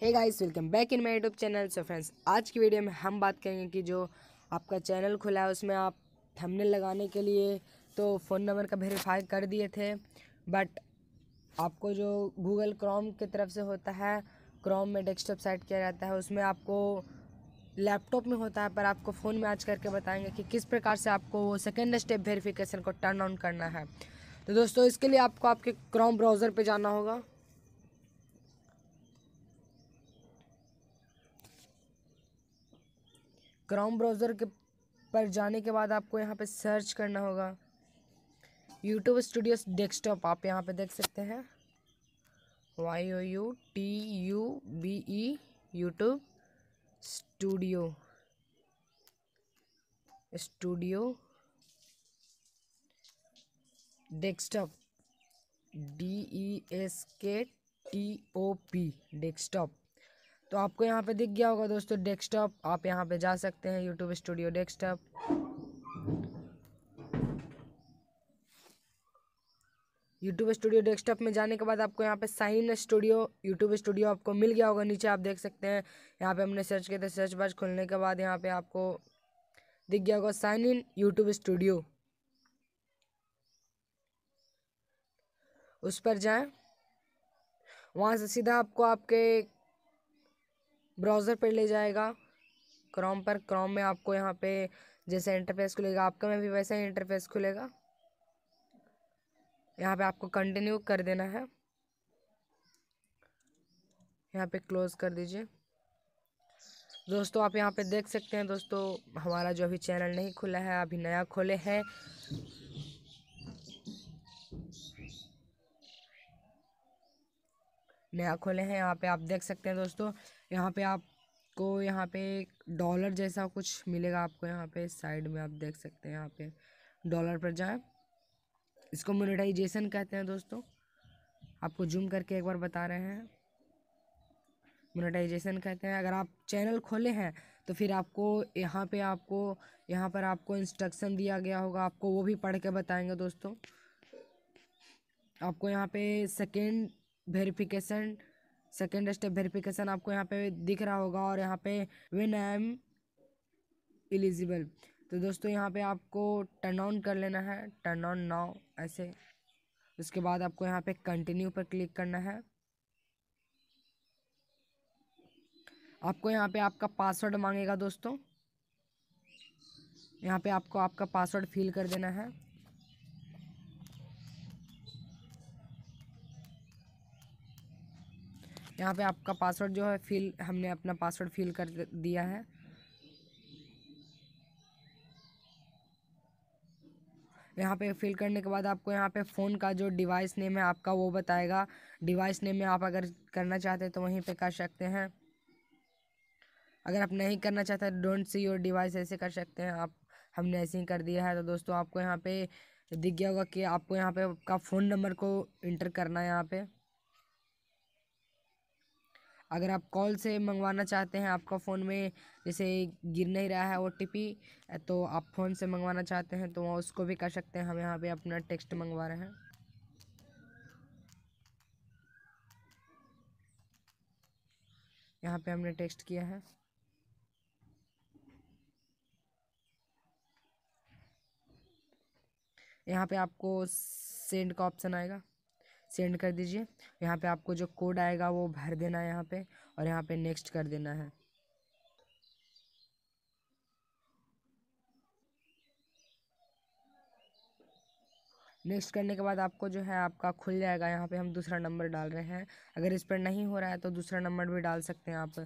hey guys welcome back in my YouTube channel so friends आज की video में हम बात करेंगे कि जो आपका चैनल खुला है उसमें आप थंबनेल लगाने के लिए तो फ़ोन नंबर का वेरीफाई कर दिए थे बट आपको जो गूगल क्रोम की तरफ से होता है क्रोम में डेस्कटॉप साइट किया जाता है उसमें आपको लैपटॉप में होता है पर आपको फ़ोन में आज करके बताएंगे कि किस प्रकार से आपको वो सेकेंड स्टेप वेरीफिकेशन को टर्न ऑन करना है तो दोस्तों इसके लिए आपको आपके क्रोम ब्राउज़र पर जाना होगा क्राउन ब्राउज़र के पर जाने के बाद आपको यहाँ पे सर्च करना होगा यूट्यूब स्टूडियो डेस्कटॉप आप यहाँ पे देख सकते हैं Y O U T U B E YouTube studio studio desktop D E S K T O P desktop तो आपको यहाँ पे दिख गया होगा दोस्तों डेस्कटॉप आप यहाँ पे जा सकते हैं YouTube studio desktop YouTube studio desktop में जाने के बाद आपको यहाँ पे sign in studio YouTube studio आपको मिल गया होगा नीचे आप देख सकते हैं यहाँ पे हमने सर्च किया था सर्च बार खोलने के बाद यहाँ पे आपको दिख गया होगा साइन इन यूट्यूब स्टूडियो उस पर जाएं वहाँ से सीधा आपको आपके ब्राउज़र पर ले जाएगा क्रोम पर क्रोम में आपको यहाँ पे जैसे इंटरफेस खुलेगा आपका में भी वैसा ही इंटरफेस खुलेगा यहाँ पे आपको कंटिन्यू कर देना है यहाँ पे क्लोज़ कर दीजिए दोस्तों आप यहाँ पे देख सकते हैं दोस्तों हमारा जो अभी चैनल नहीं खुला है अभी नया खोले हैं नया खोले हैं यहाँ पे आप देख सकते हैं दोस्तों यहाँ पे आपको यहाँ पे डॉलर जैसा कुछ मिलेगा आपको यहाँ पे साइड में आप देख सकते हैं यहाँ पे डॉलर पर जाएं इसको मोनेटाइजेशन कहते हैं दोस्तों आपको जूम करके एक बार बता रहे हैं मोनेटाइजेशन कहते हैं अगर आप चैनल खोले हैं तो फिर आपको यहाँ पे आपको यहाँ पर आपको इंस्ट्रक्शन दिया गया होगा आपको वो भी पढ़ के बताएंगे दोस्तों आपको यहाँ पे second verification second step verification आपको यहाँ पे दिख रहा होगा और यहाँ पे विन आई एम एलिजिबल तो दोस्तों यहाँ पे आपको टर्न ऑन कर लेना है टर्न ऑन नाउ ऐसे उसके बाद आपको यहाँ पे कंटिन्यू पर क्लिक करना है आपको यहाँ पे आपका पासवर्ड मांगेगा दोस्तों यहाँ पे आपको आपका पासवर्ड फिल कर देना है यहाँ पे आपका पासवर्ड जो है फिल हमने अपना पासवर्ड फिल कर दिया है यहाँ पे फिल करने के बाद आपको यहाँ पे फ़ोन का जो डिवाइस नेम है आपका वो बताएगा डिवाइस नेम में आप अगर करना चाहते हैं तो वहीं पे कर सकते हैं अगर आप नहीं करना चाहते डोंट सी योर डिवाइस ऐसे कर सकते हैं आप हमने ऐसे ही कर दिया है तो दोस्तों आपको यहाँ पे दिख गया होगा कि आपको यहाँ पे आपका फ़ोन नंबर को इंटर करना है यहाँ पर अगर आप कॉल से मंगवाना चाहते हैं आपका फ़ोन में जैसे गिर नहीं रहा है ओ तो आप फ़ोन से मंगवाना चाहते हैं तो वहाँ उसको भी कर सकते हैं हम यहाँ पे अपना टेक्स्ट मंगवा रहे हैं यहाँ पे हमने टेक्स्ट किया है यहाँ पे आपको सेंड का ऑप्शन आएगा सेंड कर दीजिए यहाँ पे आपको जो कोड आएगा वो भर देना है यहाँ पे और यहाँ पे नेक्स्ट कर देना है नेक्स्ट करने के बाद आपको जो है आपका खुल जाएगा यहाँ पे हम दूसरा नंबर डाल रहे हैं अगर इस पर नहीं हो रहा है तो दूसरा नंबर भी डाल सकते हैं आप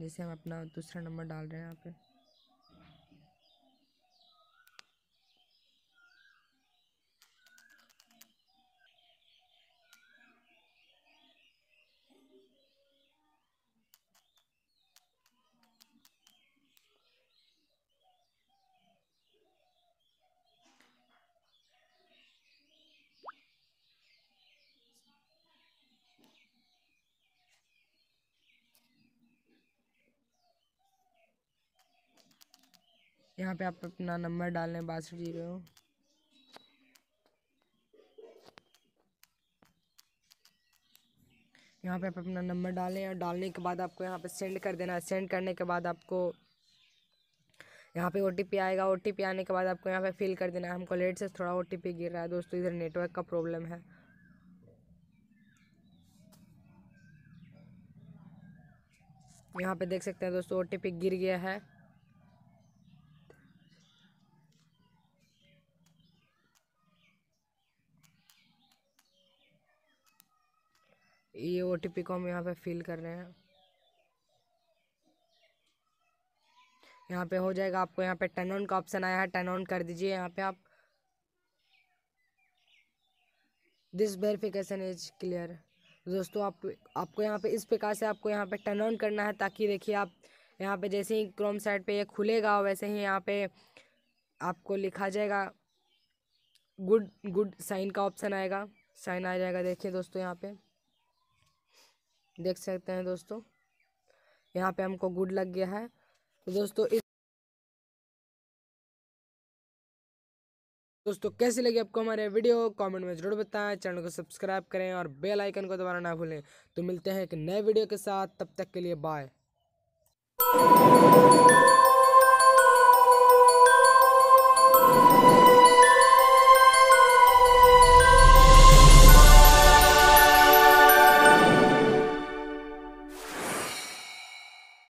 जैसे हम अपना दूसरा नंबर डाल रहे हैं यहाँ पर यहाँ पे आप अपना नंबर डाल लें रहे जीरो यहाँ पे आप अपना नंबर डालें और डालने के बाद आपको यहाँ पे सेंड कर देना है सेंड करने के बाद आपको यहाँ पे ओ आएगा ओ आने के बाद आपको यहाँ पे फिल कर देना है हमको लेट से थोड़ा ओ गिर रहा है दोस्तों इधर नेटवर्क का प्रॉब्लम है यहाँ पे देख सकते हैं दोस्तों ओ गिर गया है ये ओ टी को हम यहाँ पे फिल कर रहे हैं यहाँ पे हो जाएगा आपको यहाँ पे टर्न ऑन का ऑप्शन आया है टर्न ऑन कर दीजिए यहाँ पे आप दिस वेरिफिकेशन इज क्लियर दोस्तों आप आपको यहाँ पे इस प्रकार से आपको यहाँ पे टर्न ऑन करना है ताकि देखिए आप यहाँ पे जैसे ही क्रोम साइड पे ये खुलेगा वैसे ही यहाँ पे आपको लिखा जाएगा गुड गुड साइन का ऑप्शन आएगा साइन आ जाएगा देखिए दोस्तों यहाँ पे देख सकते हैं दोस्तों यहाँ पे हमको गुड लग गया है तो दोस्तों इस दोस्तों कैसी लगी आपको हमारे वीडियो कमेंट में जरूर बताएं चैनल को सब्सक्राइब करें और बेल आइकन को दोबारा ना भूलें तो मिलते हैं एक नए वीडियो के साथ तब तक के लिए बाय